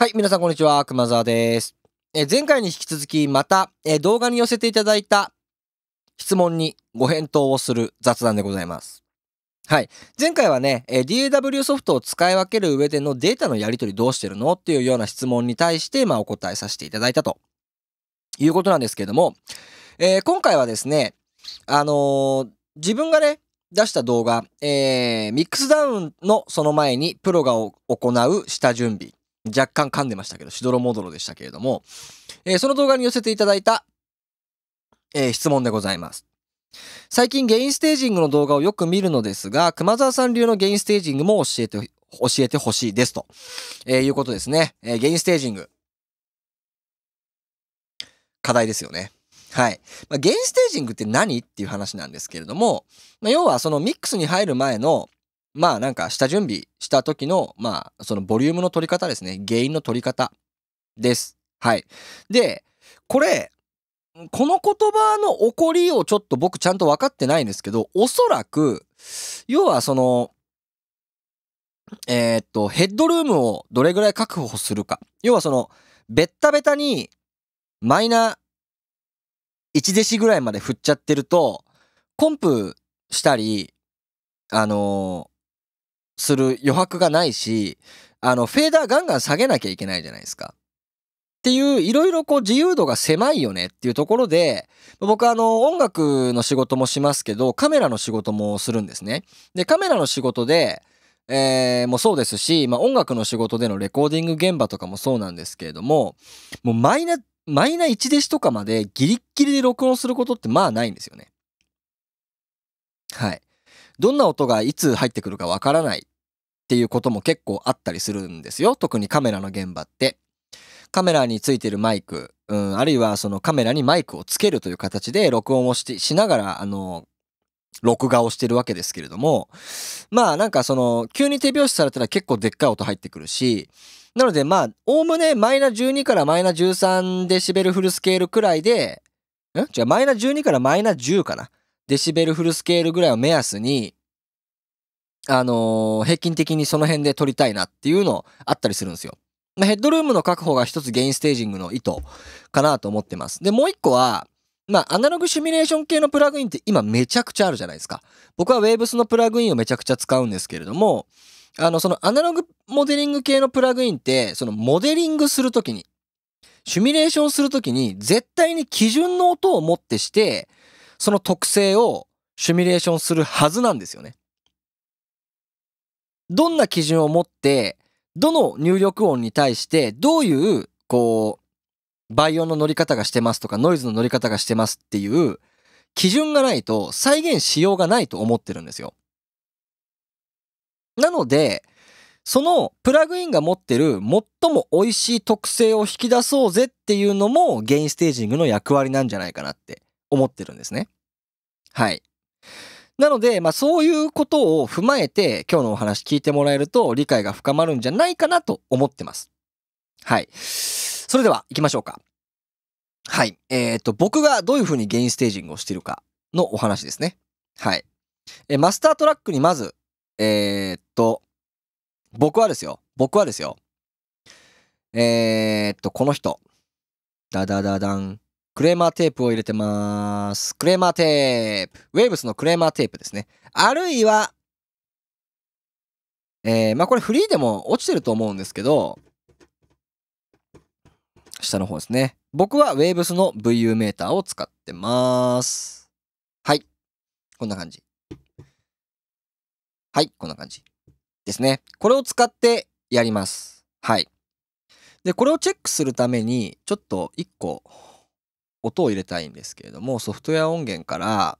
はい、皆さんこんにちは、熊沢です。え前回に引き続き、また、え動画に寄せていただいた質問にご返答をする雑談でございます。はい。前回はね、え DAW ソフトを使い分ける上でのデータのやり取りどうしてるのっていうような質問に対して、まあ、お答えさせていただいたということなんですけれども、えー、今回はですね、あのー、自分がね、出した動画、えー、ミックスダウンのその前にプロが行う下準備。若干噛んでましたけど、しどろもどろでしたけれども、えー、その動画に寄せていただいた、えー、質問でございます。最近ゲインステージングの動画をよく見るのですが、熊沢さん流のゲインステージングも教えて、教えてほしいですと、えー、いうことですね、えゲインステージング。課題ですよね。はい。まあ、ゲインステージングって何っていう話なんですけれども、まあ、要はそのミックスに入る前のまあなんか下準備した時の、まあそのボリュームの取り方ですね。原因の取り方です。はい。で、これ、この言葉の起こりをちょっと僕ちゃんと分かってないんですけど、おそらく、要はその、えー、っと、ヘッドルームをどれぐらい確保するか。要はその、ベッタベタにマイナー1弟子ぐらいまで振っちゃってると、コンプしたり、あのする余白がないし、あの、フェーダーガンガン下げなきゃいけないじゃないですか。っていう、いろいろこう自由度が狭いよねっていうところで、僕あの、音楽の仕事もしますけど、カメラの仕事もするんですね。で、カメラの仕事で、えー、もそうですし、まあ、音楽の仕事でのレコーディング現場とかもそうなんですけれども、もうマイナ、マイナ1弟子とかまでギリッギリで録音することってまあないんですよね。はい。どんな音がいつ入ってくるかわからないっていうことも結構あったりするんですよ。特にカメラの現場って。カメラについてるマイク、うん、あるいはそのカメラにマイクをつけるという形で録音をしてしながら、あの、録画をしてるわけですけれども、まあなんかその、急に手拍子されたら結構でっかい音入ってくるし、なのでまあ、おおむねマイナ12からマイナ13デシベルフルスケールくらいで、ん違う、マイナ12からマイナ10かな。デシベルフルスケールぐらいを目安に、あのー、平均的にその辺で撮りたいなっていうのあったりするんですよ。まあ、ヘッドルームの確保が一つゲインステージングの意図かなと思ってます。で、もう一個は、まあ、アナログシミュレーション系のプラグインって今めちゃくちゃあるじゃないですか。僕は Waves のプラグインをめちゃくちゃ使うんですけれども、あの、そのアナログモデリング系のプラグインって、そのモデリングするときに、シミュレーションするときに、絶対に基準の音をもってして、その特性をシミュレーションするはずなんですよね。どんな基準を持って、どの入力音に対して、どういう、こう、倍音の乗り方がしてますとか、ノイズの乗り方がしてますっていう、基準がないと再現しようがないと思ってるんですよ。なので、そのプラグインが持ってる最も美味しい特性を引き出そうぜっていうのもゲインステージングの役割なんじゃないかなって思ってるんですね。はい。なので、まあそういうことを踏まえて今日のお話聞いてもらえると理解が深まるんじゃないかなと思ってます。はい。それでは行きましょうか。はい。えっ、ー、と、僕がどういうふうにゲインステージングをしてるかのお話ですね。はい。えマスタートラックにまず、えー、っと、僕はですよ。僕はですよ。えー、っと、この人。ダダダダン。クレーマーテープを入れてます。クレーマーテープ。ウェーブスのクレーマーテープですね。あるいは、えー、まあこれフリーでも落ちてると思うんですけど、下の方ですね。僕はウェーブスの VU メーターを使ってます。はい。こんな感じ。はい、こんな感じ。ですね。これを使ってやります。はい。で、これをチェックするために、ちょっと1個音を入れたいんですけれども、ソフトウェア音源から、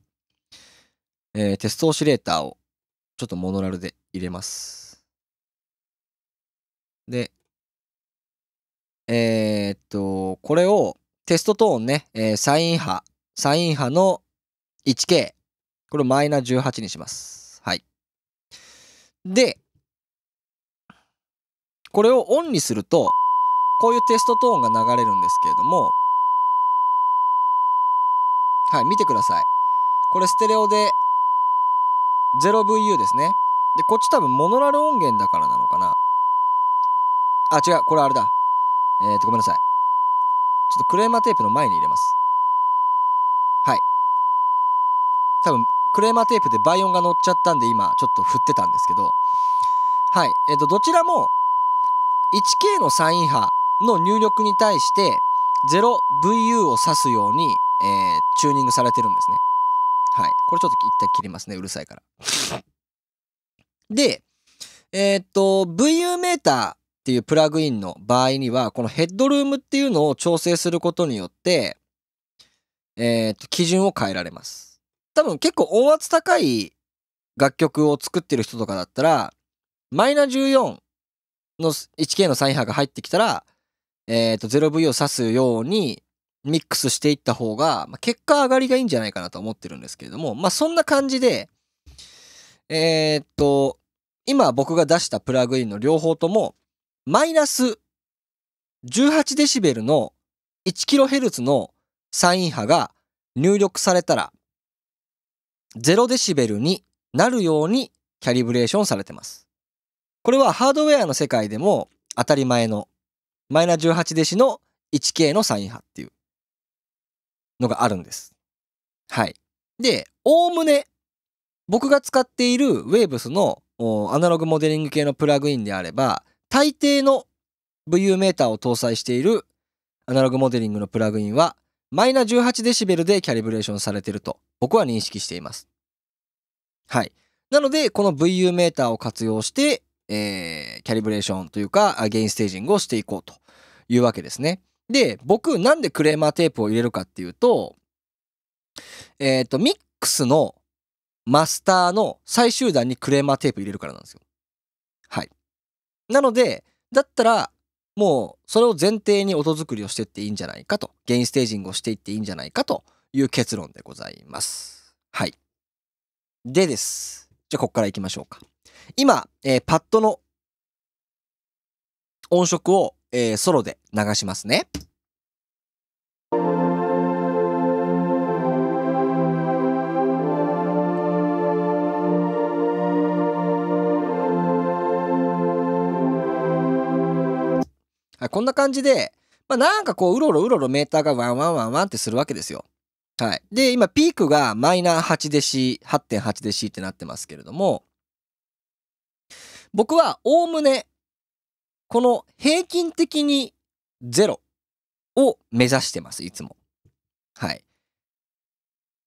えー、テストオシレーターをちょっとモノラルで入れます。で、えー、っと、これをテストトーンね、えー、サイン波、サイン波の 1K、これをマイナ18にします。はい。で、これをオンにすると、こういうテストトーンが流れるんですけれども、はい、見てください。これステレオで 0VU ですね。で、こっち多分モノラル音源だからなのかな。あ、違う、これあれだ。えっ、ー、と、ごめんなさい。ちょっとクレーマーテープの前に入れます。はい。多分、クレーマーテープで倍音が乗っちゃったんで今、ちょっと振ってたんですけど、はい。えっ、ー、と、どちらも 1K のサイン波の入力に対して 0VU を指すようにえー、チューニングされてるんですね。はい。これちょっと一旦切りますね。うるさいから。で、えー、っと、VU メーターっていうプラグインの場合には、このヘッドルームっていうのを調整することによって、えー、っと、基準を変えられます。多分結構音圧高い楽曲を作ってる人とかだったら、マイナ14の 1K のサイン波が入ってきたら、えっ、と、0V を指すように、ミックスしていった方が、まあ、結果上がりがいいんじゃないかなと思ってるんですけれども、まあ、そんな感じで、えー、っと、今僕が出したプラグインの両方とも、マイナス18デシベルの 1kHz のサイン波が入力されたら、0デシベルになるようにキャリブレーションされてます。これはハードウェアの世界でも当たり前のマイナ18デシの 1K のサイン波っていうのがあるんです。はい。で、おおむね、僕が使っている Waves のアナログモデリング系のプラグインであれば、大抵の VU メーターを搭載しているアナログモデリングのプラグインは、マイナ18デシベルでキャリブレーションされていると僕は認識しています。はい。なので、この VU メーターを活用して、えー、キャリブレーションというか、ゲインステージングをしていこうというわけですね。で、僕、なんでクレーマーテープを入れるかっていうと、えっ、ー、と、ミックスのマスターの最終段にクレーマーテープ入れるからなんですよ。はい。なので、だったら、もう、それを前提に音作りをしていっていいんじゃないかと、ゲインステージングをしていっていいんじゃないかという結論でございます。はい。でです。じゃあ、こっから行きましょうか。今、えー、パッドの音色をえー、ソロで流しますね。はい、こんな感じで、まあ、なんかこう、うろろうろろメーターがワンワンワンワンってするわけですよ。はい。で、今、ピークがマイナー8デシ、8.8デシってなってますけれども、僕は、おおむね、この平均的に0を目指してます、いつも。はい。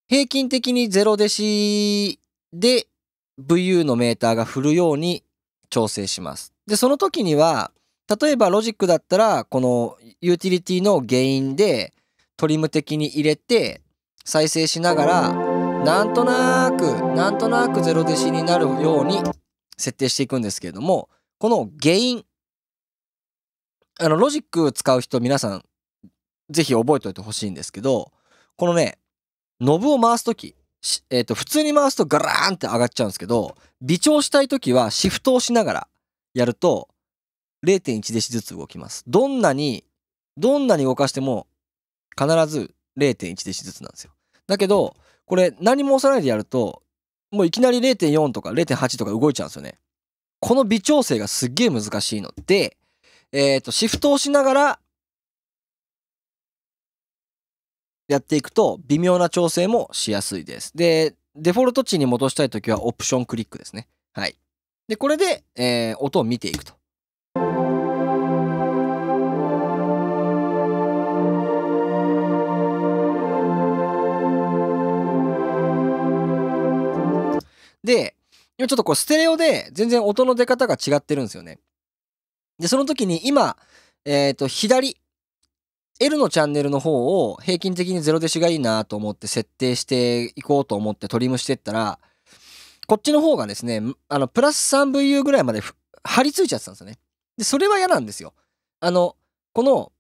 平均的に0弟しで VU のメーターが振るように調整します。で、その時には、例えばロジックだったら、このユーティリティのゲインでトリム的に入れて再生しながら、なんとなく、なんとなく0弟しになるように設定していくんですけれども、このゲインあの、ロジック使う人皆さん、ぜひ覚えておいてほしいんですけど、このね、ノブを回す時えっ、ー、と、普通に回すとガラーンって上がっちゃうんですけど、微調したい時はシフトをしながらやると、0.1デシずつ動きます。どんなに、どんなに動かしても、必ず0.1デシずつなんですよ。だけど、これ何も押さないでやると、もういきなり0.4とか0.8とか動いちゃうんですよね。この微調整がすっげえ難しいので、えっ、ー、と、シフトをしながら、やっていくと微妙な調整もしやすいです。で、デフォルト値に戻したいときはオプションクリックですね。はい。で、これで、えー、音を見ていくと。で、今ちょっとこうステレオで全然音の出方が違ってるんですよね。で、その時に今、えっ、ー、と、左、L のチャンネルの方を平均的に0デシがいいなと思って設定していこうと思ってトリムしてったら、こっちの方がですね、あの、プラス 3VU ぐらいまで張り付いちゃってたんですよね。で、それは嫌なんですよ。あの、この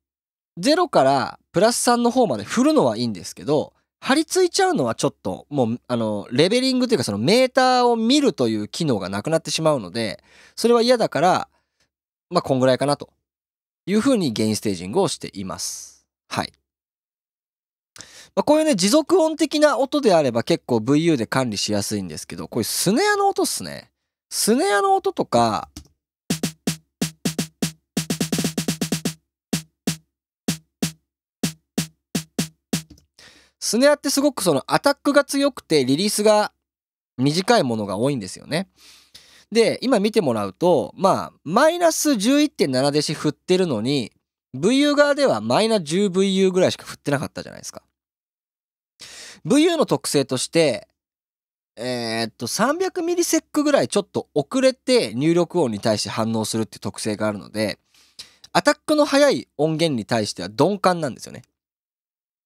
0からプラス3の方まで振るのはいいんですけど、張り付いちゃうのはちょっと、もう、あの、レベリングというかそのメーターを見るという機能がなくなってしまうので、それは嫌だから、まあ、こんぐらいかなというふうにゲインステージングをしています。はい。まあ、こういうね、持続音的な音であれば結構 VU で管理しやすいんですけど、こういうスネアの音っすね。スネアの音とか、スネアってすごくそのアタックが強くてリリースが短いものが多いんですよね。で、今見てもらうと、まあ、マイナス11.7デシ振ってるのに、VU 側ではマイナ 10VU ぐらいしか振ってなかったじゃないですか。VU の特性として、えー、っと、300ミリセックぐらいちょっと遅れて入力音に対して反応するっていう特性があるので、アタックの速い音源に対しては鈍感なんですよね。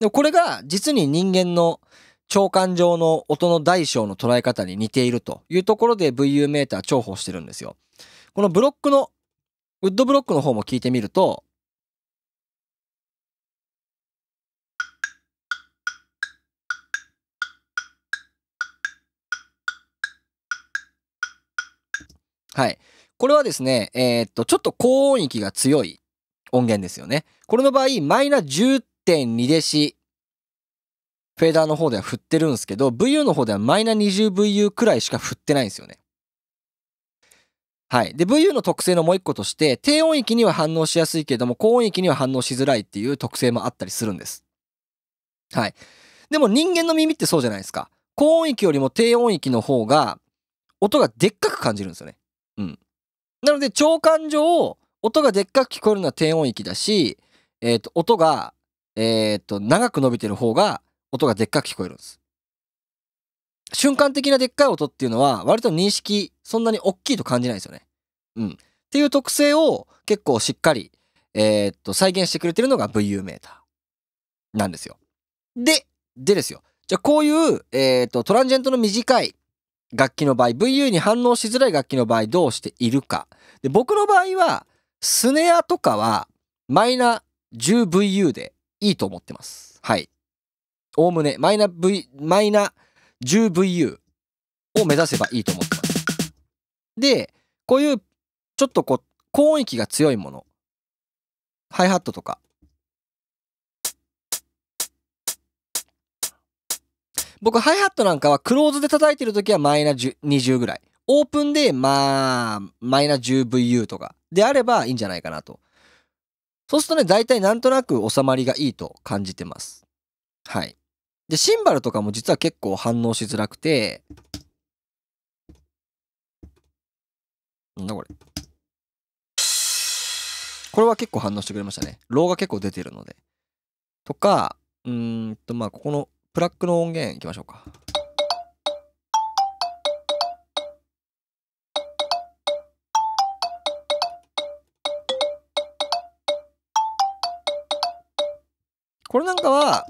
でもこれが実に人間の聴官上の音の大小の捉え方に似ているというところで VU メーター重宝してるんですよ。このブロックの、ウッドブロックの方も聞いてみると、はい。これはですね、えー、っと、ちょっと高音域が強い音源ですよね。これの場合、マイナ10.2デシフェーダーの方では振ってるんですけど、VU の方ではマイナ 20VU くらいしか振ってないんですよね。はい。で、VU の特性のもう一個として、低音域には反応しやすいけれども、高音域には反応しづらいっていう特性もあったりするんです。はい。でも人間の耳ってそうじゃないですか。高音域よりも低音域の方が、音がでっかく感じるんですよね。うん。なので、聴感上、音がでっかく聞こえるのは低音域だし、えっ、ー、と、音が、えっ、ー、と、長く伸びてる方が音がでっかく聞こえるんです。瞬間的なでっかい音っていうのは割と認識そんなに大きいと感じないですよね。うん。っていう特性を結構しっかり、えー、っと、再現してくれてるのが VU メーターなんですよ。で、でですよ。じゃあこういう、えー、っと、トランジェントの短い楽器の場合、VU に反応しづらい楽器の場合どうしているか。で、僕の場合は、スネアとかはマイナ 10VU でいいと思ってます。はい。おおむねマイナ V、マイナ 10VU を目指せばいいと思ってます。で、こういうちょっとこう、高音域が強いもの。ハイハットとか。僕、ハイハットなんかはクローズで叩いてる時はマイナ20ぐらい。オープンで、まあ、マイナ 10VU とかであればいいんじゃないかなと。そうするとね、大体なんとなく収まりがいいと感じてます。はい。で、シンバルとかも実は結構反応しづらくて、なんだこれ。これは結構反応してくれましたね。ローが結構出てるので。とか、うーんと、まあ、ここのプラックの音源いきましょうか。これなんかは、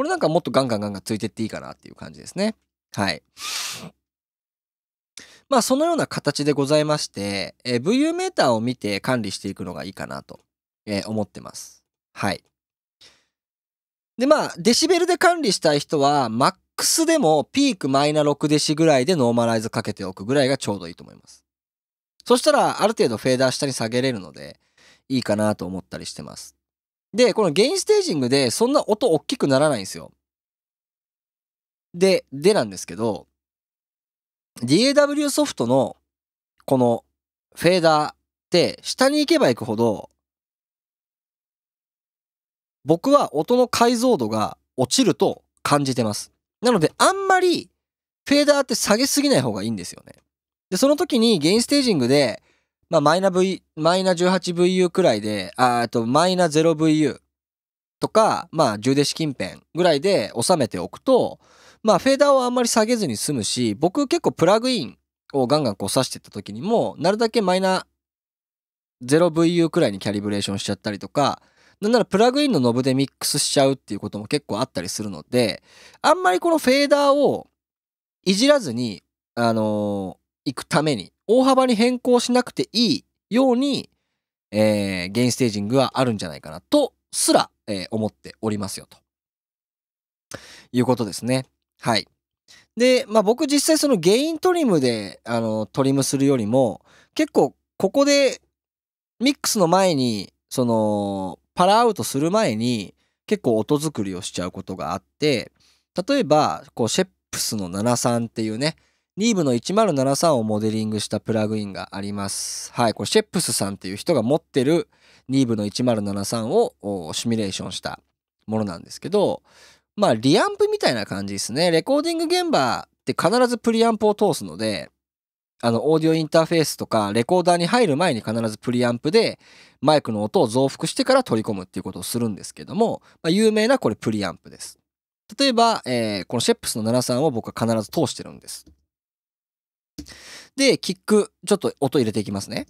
これなんかもっとガンガンガンガンついてっていいかなっていう感じですね。はい。まあそのような形でございまして、えー、VU メーターを見て管理していくのがいいかなと、えー、思ってます。はい。でまあデシベルで管理したい人は MAX でもピークマイナ6デシぐらいでノーマライズかけておくぐらいがちょうどいいと思います。そしたらある程度フェーダー下に下げれるのでいいかなと思ったりしてます。で、このゲインステージングでそんな音大きくならないんですよ。で、でなんですけど、DAW ソフトのこのフェーダーって下に行けば行くほど僕は音の解像度が落ちると感じてます。なのであんまりフェーダーって下げすぎない方がいいんですよね。で、その時にゲインステージングでまあ、マイナ V、マイナ 18VU くらいで、あと、マイナ 0VU とか、まあ、充電式近辺ぐらいで収めておくと、まあ、フェーダーをあんまり下げずに済むし、僕結構プラグインをガンガンこう刺してった時にも、なるだけマイナ 0VU くらいにキャリブレーションしちゃったりとか、なんならプラグインのノブでミックスしちゃうっていうことも結構あったりするので、あんまりこのフェーダーをいじらずに、あのー、行くために、大幅に変更しなくていいように、えー、ゲインステージングはあるんじゃないかなとすら、えー、思っておりますよと。いうことですね。はい。で、まあ僕実際そのゲイントリムで、あの、トリムするよりも、結構ここでミックスの前に、その、パラアウトする前に結構音作りをしちゃうことがあって、例えば、こう、シェップスの73っていうね、リーブの1073をモデリングしたプラグインがあります。はい、これシェップスさんっていう人が持ってるリーブの1073をシミュレーションしたものなんですけど、まあリアンプみたいな感じですね。レコーディング現場って必ずプリアンプを通すので、あのオーディオインターフェースとかレコーダーに入る前に必ずプリアンプでマイクの音を増幅してから取り込むっていうことをするんですけども、まあ、有名なこれプリアンプです。例えば、えー、このシェップスの73を僕は必ず通してるんです。で、キック、ちょっと音入れていきますね。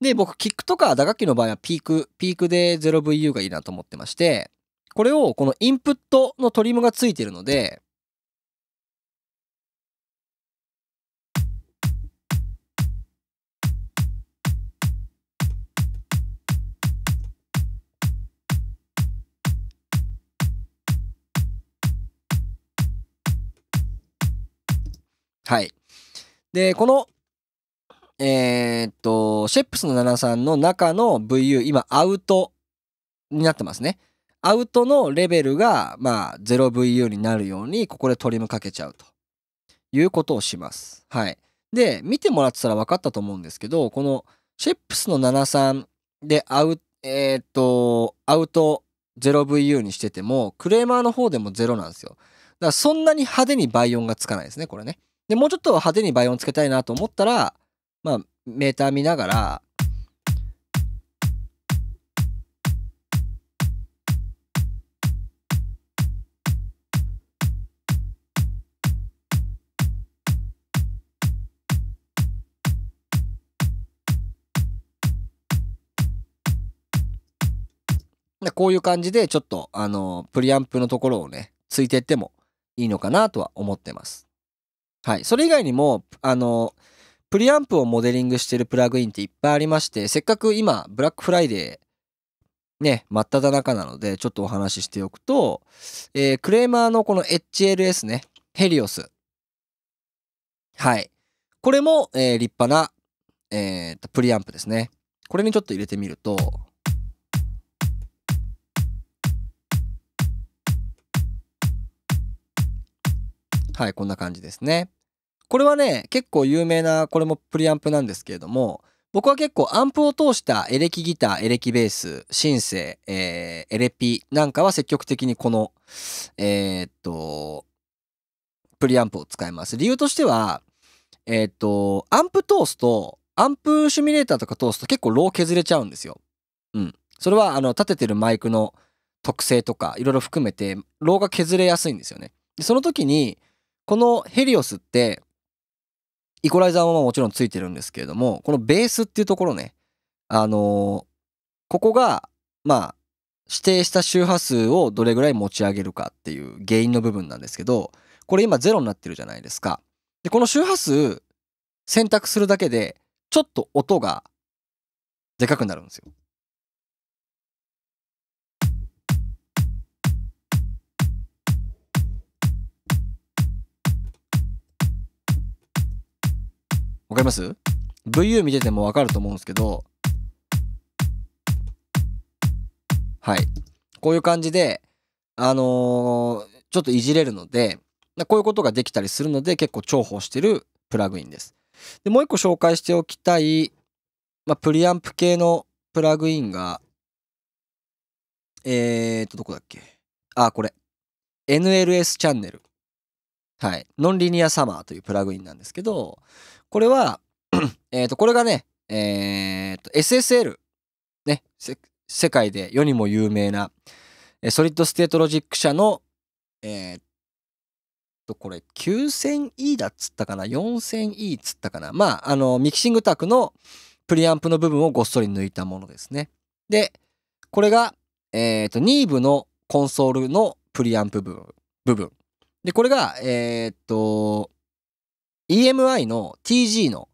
で、僕、キックとか打楽器の場合はピーク、ピークで 0VU がいいなと思ってまして、これをこのインプットのトリムがついてるので、はい。で、この、えー、っと、シェップスの73の中の VU、今、アウトになってますね。アウトのレベルが、まあ、0VU になるように、ここでトリムかけちゃうということをします。はい。で、見てもらってたら分かったと思うんですけど、このシェップスの73でアウト、えー、っと、アウト 0VU にしてても、クレーマーの方でも0なんですよ。だからそんなに派手に倍音がつかないですね、これね。で、もうちょっと派手に倍音つけたいなと思ったら、まあ、メーター見ながら、でこういう感じでちょっとあのプリアンプのところをねついてってもいいのかなとは思ってます。はい。それ以外にも、あの、プリアンプをモデリングしてるプラグインっていっぱいありまして、せっかく今、ブラックフライデー、ね、真っ只中なので、ちょっとお話ししておくと、えー、クレーマーのこの HLS ね、ヘリオス。はい。これも、えー、立派な、えー、プリアンプですね。これにちょっと入れてみると、はい、こんな感じですね。これはね、結構有名な、これもプリアンプなんですけれども、僕は結構アンプを通したエレキギター、エレキベース、シンセ、えー、エレピなんかは積極的にこの、えー、っと、プリアンプを使います。理由としては、えー、っと、アンプ通すと、アンプシミュレーターとか通すと結構ロー削れちゃうんですよ。うん。それは、あの、立ててるマイクの特性とか、いろいろ含めて、ローが削れやすいんですよね。その時に、このヘリオスってイコライザーももちろんついてるんですけれどもこのベースっていうところねあのー、ここがまあ指定した周波数をどれぐらい持ち上げるかっていう原因の部分なんですけどこれ今ゼロになってるじゃないですか。でこの周波数選択するだけでちょっと音がでかくなるんですよ。わかります ?VU 見ててもわかると思うんですけど、はい。こういう感じで、あのー、ちょっといじれるので、こういうことができたりするので、結構重宝してるプラグインです。で、もう一個紹介しておきたい、まあ、プリアンプ系のプラグインが、えーと、どこだっけあ、これ。NLS チャンネル。はい。ノンリニアサマーというプラグインなんですけど、これは、えっ、と、これがね、えっ、と、SSL、ね、世界で世にも有名な、ソリッドステートロジック社の、えっ、と、これ 9000E だっつったかな ?4000E っつったかなまあ、あの、ミキシングタクのプリアンプの部分をごっそり抜いたものですね。で、これが、えっ、と、ニーブのコンソールのプリアンプ部分。部分で、これが、えっと、EMI の TG の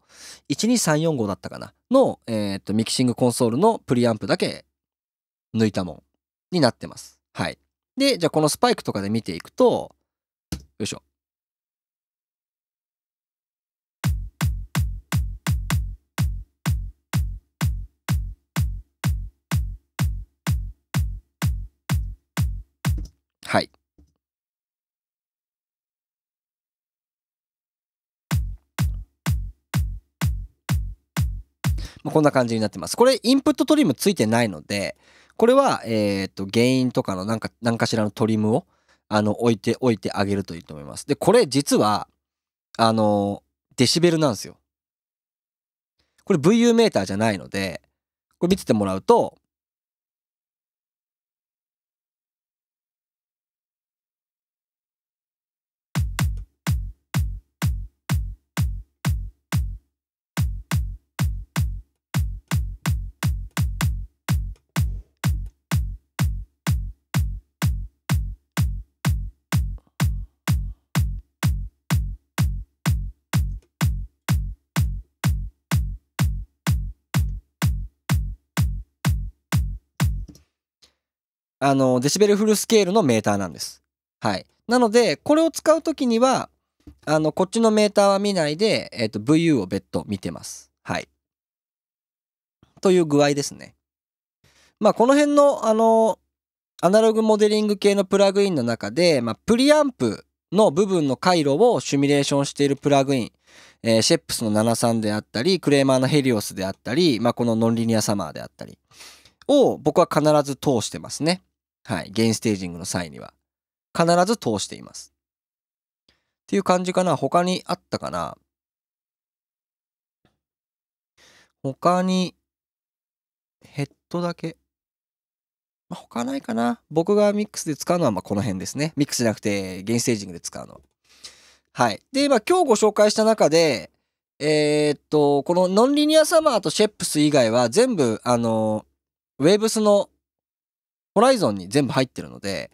12345だったかなの、えー、っと、ミキシングコンソールのプリアンプだけ抜いたもんになってます。はい。で、じゃあこのスパイクとかで見ていくと、よいしょ。はい。まあ、こんな感じになってます。これインプットトリムついてないので、これは、えっ、ー、と、原因とかのなんか、何かしらのトリムを、あの、置いておいてあげるといいと思います。で、これ実は、あの、デシベルなんですよ。これ VU メーターじゃないので、これ見ててもらうと、あの、デシベルフルスケールのメーターなんです。はい。なので、これを使うときには、あの、こっちのメーターは見ないで、えっ、ー、と、VU を別途見てます。はい。という具合ですね。まあ、この辺の、あの、アナログモデリング系のプラグインの中で、まあ、プリアンプの部分の回路をシミュレーションしているプラグイン、えー、シェップスの73であったり、クレーマーのヘリオスであったり、まあ、このノンリニアサマーであったり、を僕は必ず通してますね。はい。ゲインステージングの際には。必ず通しています。っていう感じかな。他にあったかな。他に、ヘッドだけ。他ないかな。僕がミックスで使うのはまこの辺ですね。ミックスじゃなくて、ゲインステージングで使うの。はい。で、まあ、今日ご紹介した中で、えー、っと、このノンリニアサマーとシェップス以外は全部、あの、ウェーブスのホライゾンに全部入ってるので、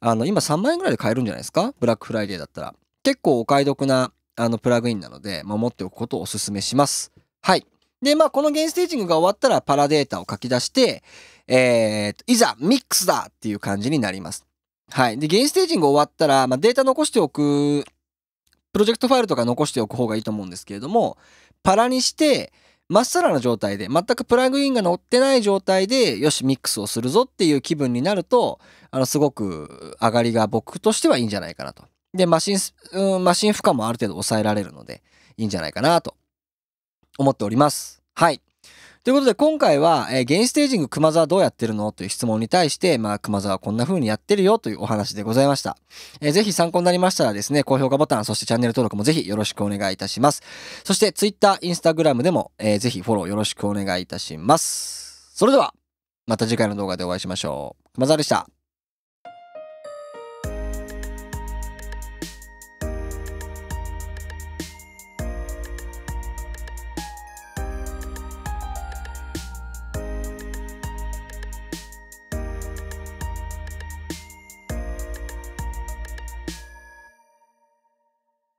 あの、今3万円ぐらいで買えるんじゃないですかブラックフライデーだったら。結構お買い得な、あの、プラグインなので、守っておくことをお勧めします。はい。で、まあ、このゲインステージングが終わったらパラデータを書き出して、えーと、いざ、ミックスだっていう感じになります。はい。で、ゲインステージング終わったら、まあ、データ残しておく、プロジェクトファイルとか残しておく方がいいと思うんですけれども、パラにして、まっさらな状態で、全くプラグインが乗ってない状態で、よし、ミックスをするぞっていう気分になると、あの、すごく上がりが僕としてはいいんじゃないかなと。で、マシン、うん、マシン負荷もある程度抑えられるので、いいんじゃないかなと思っております。はい。ということで今回は、えー、ゲインステージング熊沢どうやってるのという質問に対して、まあ、熊沢はこんな風にやってるよというお話でございました。えー、ぜひ参考になりましたらですね、高評価ボタン、そしてチャンネル登録もぜひよろしくお願いいたします。そして Twitter、Instagram でも、えー、ぜひフォローよろしくお願いいたします。それでは、また次回の動画でお会いしましょう。熊沢でした。